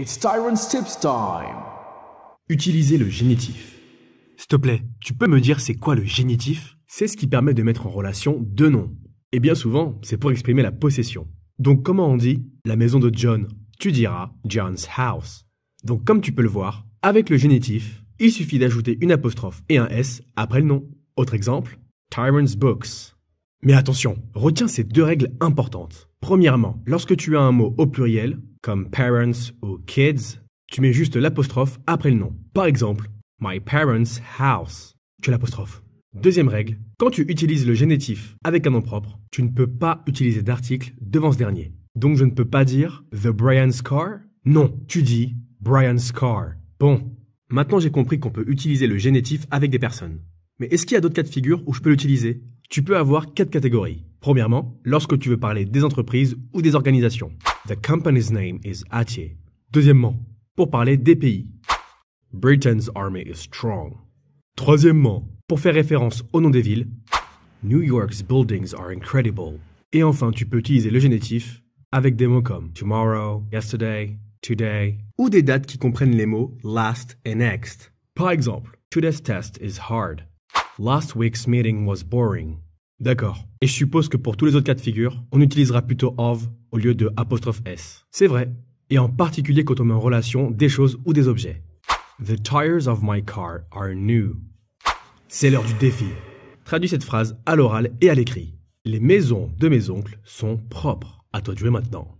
It's Tips Time. Utilisez le génitif. S'il te plaît, tu peux me dire c'est quoi le génitif C'est ce qui permet de mettre en relation deux noms. Et bien souvent, c'est pour exprimer la possession. Donc comment on dit la maison de John Tu diras John's house. Donc comme tu peux le voir, avec le génitif, il suffit d'ajouter une apostrophe et un S après le nom. Autre exemple, Tyrant's Books. Mais attention, retiens ces deux règles importantes. Premièrement, lorsque tu as un mot au pluriel, comme parents ou kids, tu mets juste l'apostrophe après le nom. Par exemple, my parents' house. Tu l'apostrophe. Deuxième règle, quand tu utilises le génitif avec un nom propre, tu ne peux pas utiliser d'article devant ce dernier. Donc je ne peux pas dire The Brian's car. Non, tu dis Brian's car. Bon, maintenant j'ai compris qu'on peut utiliser le génitif avec des personnes. Mais est-ce qu'il y a d'autres cas de figure où je peux l'utiliser Tu peux avoir quatre catégories. Premièrement, lorsque tu veux parler des entreprises ou des organisations. The company's name is Atier. » Deuxièmement, pour parler des pays. Britain's army is strong. Troisièmement, pour faire référence au nom des villes. New York's buildings are incredible. Et enfin, tu peux utiliser le génitif avec des mots comme tomorrow, yesterday, today, ou des dates qui comprennent les mots last et next. Par exemple, today's test is hard. Last week's meeting was boring. D'accord. Et je suppose que pour tous les autres cas de figure, on utilisera plutôt of au lieu de apostrophe s. C'est vrai. Et en particulier quand on met en relation des choses ou des objets. The tires of my car are new. C'est l'heure du défi. Traduis cette phrase à l'oral et à l'écrit. Les maisons de mes oncles sont propres. À toi de jouer maintenant.